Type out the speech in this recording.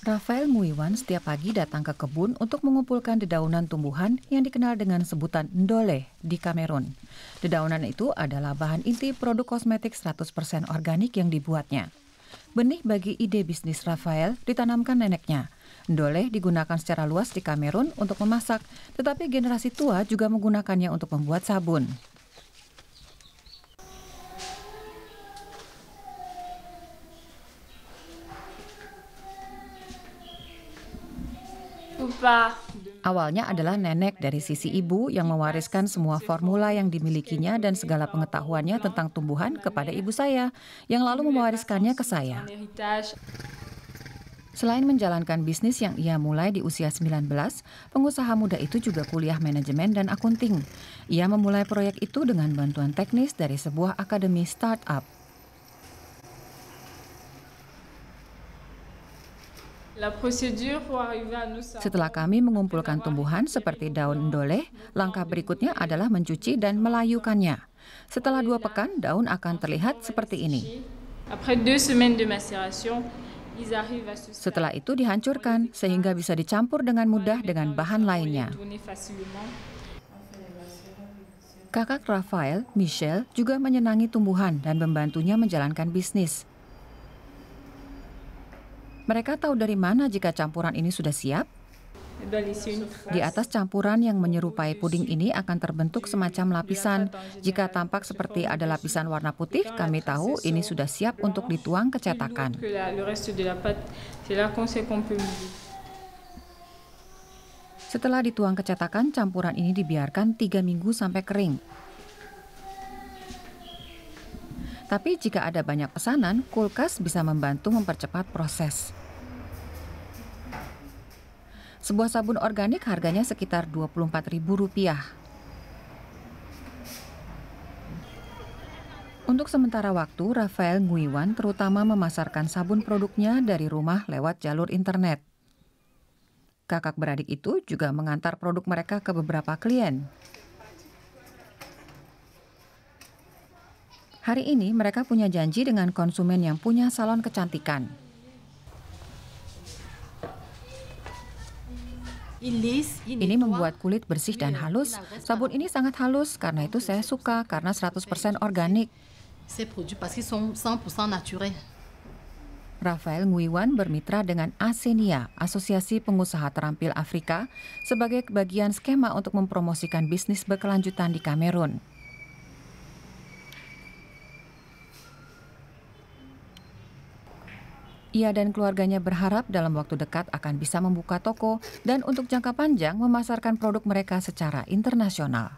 Rafael Muiwan setiap pagi datang ke kebun untuk mengumpulkan dedaunan tumbuhan yang dikenal dengan sebutan ndole di Kamerun. Dedaunan itu adalah bahan inti produk kosmetik 100% organik yang dibuatnya. Benih bagi ide bisnis Rafael ditanamkan neneknya. Ndole digunakan secara luas di Kamerun untuk memasak, tetapi generasi tua juga menggunakannya untuk membuat sabun. Awalnya adalah nenek dari sisi ibu yang mewariskan semua formula yang dimilikinya dan segala pengetahuannya tentang tumbuhan kepada ibu saya, yang lalu mewariskannya ke saya. Selain menjalankan bisnis yang ia mulai di usia 19, pengusaha muda itu juga kuliah manajemen dan akunting. Ia memulai proyek itu dengan bantuan teknis dari sebuah akademi startup. Setelah kami mengumpulkan tumbuhan seperti daun ndole, langkah berikutnya adalah mencuci dan melayukannya. Setelah dua pekan, daun akan terlihat seperti ini. Setelah itu dihancurkan sehingga bisa dicampur dengan mudah dengan bahan lainnya. Kakak Rafael, Michelle, juga menyenangi tumbuhan dan membantunya menjalankan bisnis. Mereka tahu dari mana jika campuran ini sudah siap? Di atas campuran yang menyerupai puding ini akan terbentuk semacam lapisan. Jika tampak seperti ada lapisan warna putih, kami tahu ini sudah siap untuk dituang ke cetakan. Setelah dituang ke cetakan, campuran ini dibiarkan 3 minggu sampai kering. Tapi jika ada banyak pesanan, kulkas bisa membantu mempercepat proses. Sebuah sabun organik harganya sekitar Rp24.000. Untuk sementara waktu, Rafael Nguiwan terutama memasarkan sabun produknya dari rumah lewat jalur internet. Kakak beradik itu juga mengantar produk mereka ke beberapa klien. Hari ini mereka punya janji dengan konsumen yang punya salon kecantikan. Ini membuat kulit bersih dan iya, halus. Sabun ini sangat halus, karena itu saya suka, karena 100% organik. Rafael Nguiwan bermitra dengan ASENIA, Asosiasi Pengusaha Terampil Afrika, sebagai bagian skema untuk mempromosikan bisnis berkelanjutan di Kamerun. Ia dan keluarganya berharap dalam waktu dekat akan bisa membuka toko dan untuk jangka panjang memasarkan produk mereka secara internasional.